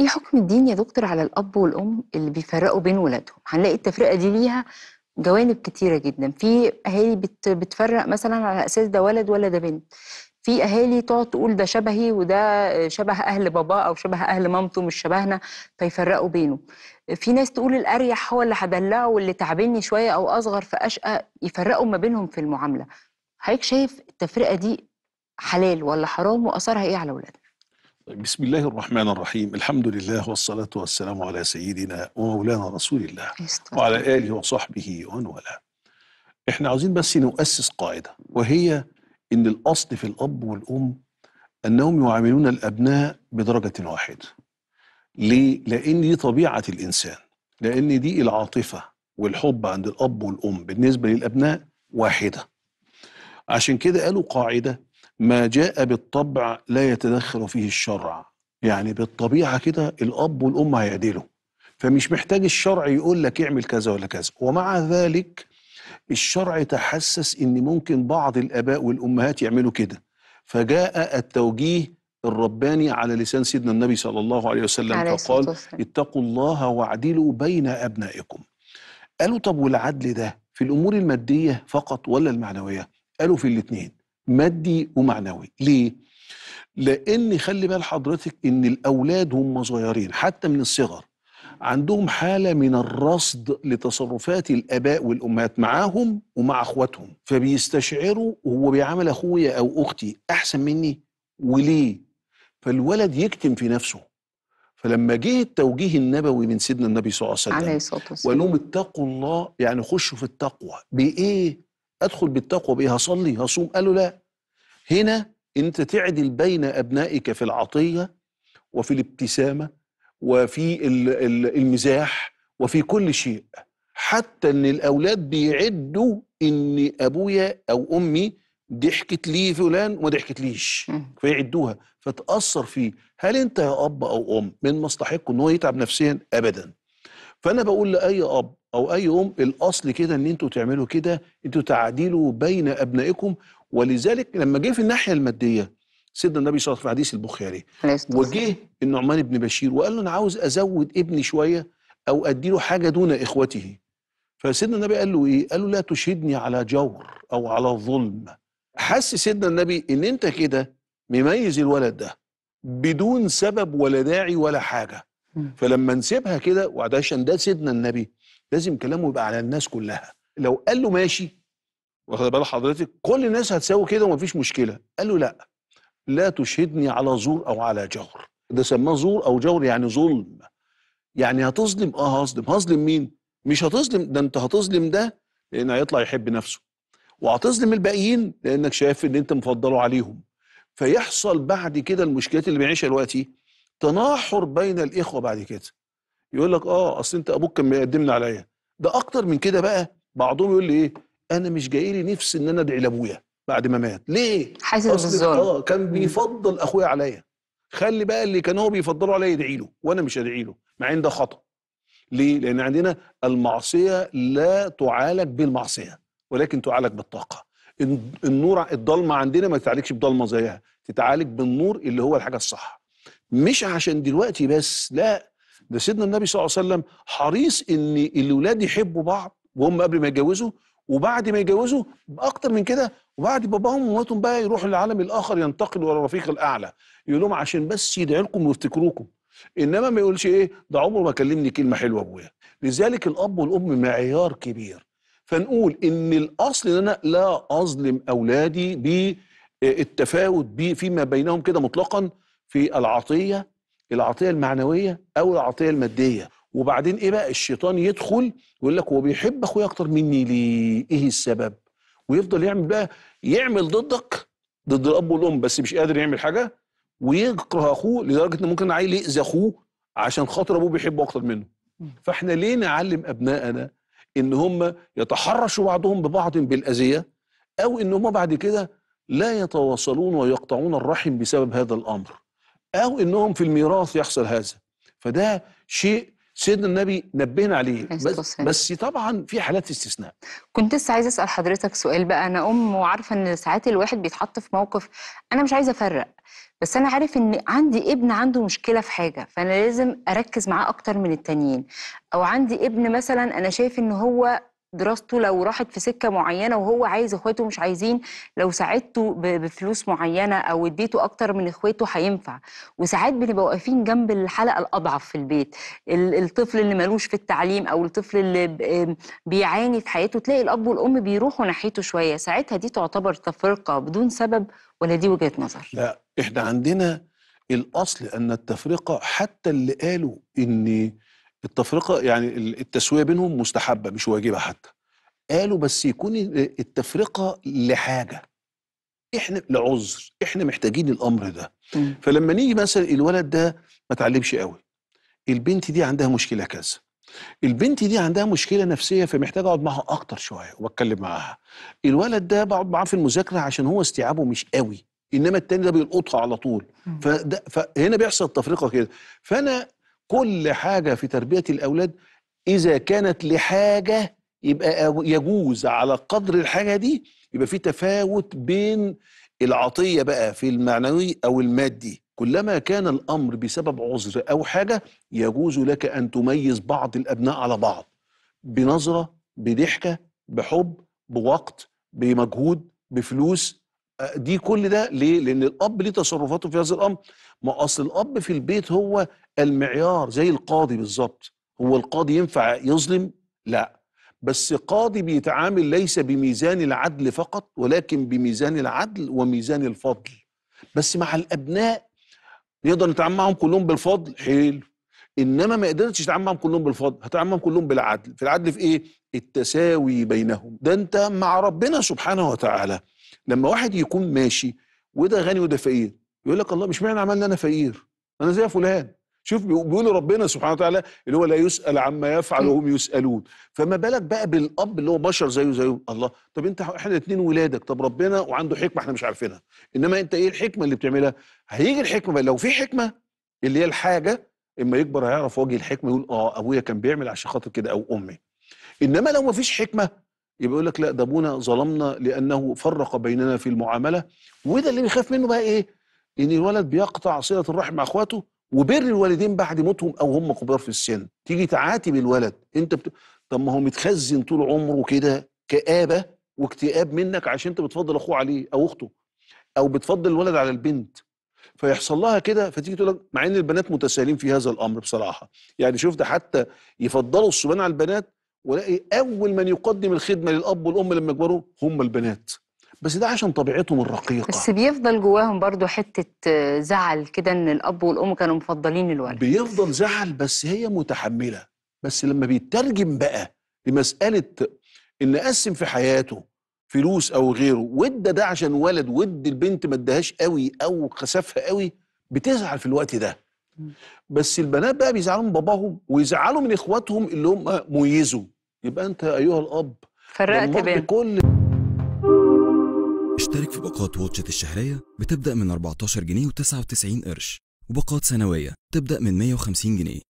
إيه حكم الدين يا دكتور على الأب والأم اللي بيفرقوا بين ولادهم؟ هنلاقي التفرقة دي ليها جوانب كتيرة جدا في أهالي بتفرق مثلا على أساس ده ولد ولا ده بنت في أهالي تقعد تقول ده شبهي وده شبه أهل باباه أو شبه أهل مامته مش شبهنا فيفرقوا بينه في ناس تقول الأريح هو اللي هدلعه واللي تعبني شوية أو أصغر فأشقى يفرقوا ما بينهم في المعاملة حضرتك شايف التفرقة دي حلال ولا حرام وأثرها إيه على ولادنا؟ بسم الله الرحمن الرحيم الحمد لله والصلاة والسلام على سيدنا ومولانا رسول الله وعلى آله وصحبه ومن والاه احنا عاوزين بس نؤسس قاعدة وهي ان الأصل في الأب والأم أنهم يعاملون الأبناء بدرجة واحدة ليه؟ لأن دي طبيعة الإنسان لأن دي العاطفة والحب عند الأب والأم بالنسبة للأبناء واحدة عشان كده قالوا قاعدة ما جاء بالطبع لا يتدخل فيه الشرع يعني بالطبيعة كده الأب والأم هيعدلوا فمش محتاج الشرع يقول لك اعمل كذا ولا كذا ومع ذلك الشرع تحسس ان ممكن بعض الاباء والامهات يعملوا كده فجاء التوجيه الرباني على لسان سيدنا النبي صلى الله عليه وسلم عليه فقال اتقوا الله واعدلوا بين ابنائكم قالوا طب والعدل ده في الامور الماديه فقط ولا المعنويه قالوا في الاثنين مادي ومعنوي ليه لان خلي بال حضرتك ان الاولاد هم صغيرين حتى من الصغر عندهم حاله من الرصد لتصرفات الاباء والامهات معاهم ومع اخواتهم فبيستشعروا هو بيعامل اخويا او اختي احسن مني وليه فالولد يكتم في نفسه فلما جه التوجيه النبوي من سيدنا النبي صلى الله عليه وسلم عليه الصلاه والسلام وقال لهم اتقوا الله يعني خشوا في التقوى بايه ادخل بالتقوى بيها هصلي هصوم قالوا لا هنا انت تعدل بين ابنائك في العطيه وفي الابتسامه وفي المزاح وفي كل شيء حتى ان الاولاد بيعدوا ان ابويا او امي ضحكت لي فلان وما ضحكتليش فيعدوها فتاثر فيه هل انت يا اب او ام من مستحق ان هو يتعب نفسيا ابدا فانا بقول لاي اب او اي ام الاصل كده ان انتوا تعملوا كده انتوا تعديلوا بين ابنائكم ولذلك لما جه في الناحيه الماديه سيدنا النبي صلى الله عليه وسلم في حديث البخاري وجه النعمان بن بشير وقال له انا عاوز ازود ابني شويه او اديله حاجه دون اخوته فسيدنا النبي قال له ايه؟ قال له لا تشهدني على جور او على ظلم حس سيدنا النبي ان انت كده مميز الولد ده بدون سبب ولا داعي ولا حاجه فلما نسيبها كده وعشان ده سيدنا النبي لازم كلامه يبقى على الناس كلها لو قال له ماشي واخد بال حضرتك كل الناس هتساوي كده ومفيش مشكله قال له لا لا تشهدني على زور او على جور ده سماه زور او جور يعني ظلم يعني هتظلم اه هظلم هظلم مين مش هتظلم ده انت هتظلم ده لان هيطلع يحب نفسه وهتظلم الباقيين لانك شايف ان انت مفضله عليهم فيحصل بعد كده المشكلات اللي بيعيشها دلوقتي تناحر بين الاخوه بعد كده يقول لك اه اصل انت ابوك كان بيقدمنا عليا ده اكتر من كده بقى بعضهم يقول لي ايه انا مش جاي لي نفسي ان انا ادعي لابويا بعد ما مات ليه حاسس بالظلم اه كان بيفضل اخويا عليا خلي بقى اللي كان هو بيفضلوا عليا يدعي له وانا مش هدعي له مع ان ده خطا ليه لان عندنا المعصيه لا تعالج بالمعصيه ولكن تعالج بالطاقه النور الضلمه عندنا ما تتعالجش بضلمه زيها تتعالج بالنور اللي هو الحاجه الصح مش عشان دلوقتي بس لا ده سيدنا النبي صلى الله عليه وسلم حريص ان الاولاد يحبوا بعض وهم قبل ما يتجوزوا وبعد ما يتجوزوا اكتر من كده وبعد باباهم ومامتهم بقى يروحوا للعالم الاخر ينتقلوا الى الرفيق الاعلى يقول لهم عشان بس يدعي لكم ويفتكروكم انما ما يقولش ايه ده عمره ما كلمني كلمه حلوه ابويا لذلك الاب والام معيار كبير فنقول ان الاصل ان انا لا اظلم اولادي بالتفاوت فيما بينهم كده مطلقا في العطيه العطيه المعنويه او العطيه الماديه وبعدين ايه بقى الشيطان يدخل ويقول لك هو بيحب اخويا اكتر مني ليه ايه السبب ويفضل يعمل بقى يعمل ضدك ضد الاب والام بس مش قادر يعمل حاجه ويكره اخوه لدرجه ان ممكن عيل ياذي اخوه عشان خاطر ابوه بيحبه اكتر منه فاحنا ليه نعلم ابنائنا ان هم يتحرشوا بعضهم ببعض بالاذيه او ان هم بعد كده لا يتواصلون ويقطعون الرحم بسبب هذا الامر او انهم في الميراث يحصل هذا فده شيء سيدنا النبي نبهنا عليه بس, بس طبعا في حالات استثناء كنت لسه عايزه اسال حضرتك سؤال بقى انا ام وعارفه ان ساعات الواحد بيتحط في موقف انا مش عايزه افرق بس انا عارف ان عندي ابن عنده مشكله في حاجه فانا لازم اركز معاه اكتر من التانيين او عندي ابن مثلا انا شايف ان هو دراسته لو راحت في سكه معينه وهو عايز اخواته مش عايزين لو ساعدته بفلوس معينه او اديته اكتر من اخواته هينفع وساعات بنبقى واقفين جنب الحلقه الاضعف في البيت الطفل اللي ملوش في التعليم او الطفل اللي بيعاني في حياته تلاقي الاب والام بيروحوا ناحيته شويه ساعتها دي تعتبر تفرقه بدون سبب ولا دي وجهه نظر لا احنا عندنا الاصل ان التفرقه حتى اللي قالوا ان التفرقه يعني التسويه بينهم مستحبه مش واجبه حتى قالوا بس يكون التفرقه لحاجه احنا لعذر احنا محتاجين الامر ده فلما نيجي مثلا الولد ده ما اتعلمش قوي البنت دي عندها مشكله كذا البنت دي عندها مشكله نفسيه فمحتاج اقعد معاها اكتر شويه واتكلم معاها الولد ده بقعد معاه في المذاكره عشان هو استيعابه مش قوي انما التاني ده بيلقطها على طول فده فهنا بيحصل تفرقه كده فانا كل حاجه في تربيه الاولاد اذا كانت لحاجه يبقى يجوز على قدر الحاجه دي يبقى في تفاوت بين العطيه بقى في المعنوي او المادي كلما كان الامر بسبب عذر او حاجه يجوز لك ان تميز بعض الابناء على بعض بنظره بضحكه بحب بوقت بمجهود بفلوس دي كل ده ليه؟ لأن الأب ليه تصرفاته في هذا الأمر ما أصل الأب في البيت هو المعيار زي القاضي بالظبط هو القاضي ينفع يظلم؟ لا بس قاضي بيتعامل ليس بميزان العدل فقط ولكن بميزان العدل وميزان الفضل بس مع الأبناء نقدر نتعامل معهم كلهم بالفضل حلو انما ما قدرتش تتعامل معهم كلهم بالفضل هتعامل معهم كلهم بالعدل في العدل في ايه التساوي بينهم ده انت مع ربنا سبحانه وتعالى لما واحد يكون ماشي وده غني وده فقير يقول لك الله مش معنى عملنا انا فقير انا زي فلان شوف بيقول ربنا سبحانه وتعالى اللي هو لا يسأل عما يفعل وهم يسألون فما بالك بقى بالاب اللي هو بشر زيه زيه الله طب انت احنا اتنين ولادك طب ربنا وعنده حكمه احنا مش عارفينها انما انت ايه الحكمه اللي بتعملها هيجي الحكمه بقى لو في حكمه اللي هي الحاجه اما يكبر هيعرف وجه الحكمه يقول اه ابويا كان بيعمل عشان خاطر كده او امي انما لو ما فيش حكمه يبقى يقول لك لا ده ابونا ظلمنا لانه فرق بيننا في المعامله وده اللي بيخاف منه بقى ايه؟ ان الولد بيقطع صله الرحم مع اخواته وبر الوالدين بعد موتهم او هم كبار في السن تيجي تعاتب الولد انت بت... طب ما هو متخزن طول عمره كده كابه واكتئاب منك عشان انت بتفضل اخوه عليه او اخته او بتفضل الولد على البنت فيحصل لها كده فتيجي تقول لك مع ان البنات متساهلين في هذا الامر بصراحه يعني شوف ده حتى يفضلوا الصبيان على البنات والاقي اول من يقدم الخدمه للاب والام لما يكبروا هم البنات بس ده عشان طبيعتهم الرقيقه بس بيفضل جواهم برضو حته آه، زعل كده ان الاب والام كانوا مفضلين الولد بيفضل زعل بس هي متحمله بس لما بيترجم بقى لمساله ان قسم في حياته فلوس او غيره وادى ده عشان ولد ود البنت ما ادهاش قوي او خسفها قوي بتزعل في الوقت ده بس البنات بقى بيزعلوا من باباهم ويزعلوا من اخواتهم اللي هم ميزوا يبقى انت ايها الاب فرقت بين كل اشترك في باقات واتشت الشهرية بتبدأ من 14 جنيه و99 قرش وباقات سنوية تبدأ من 150 جنيه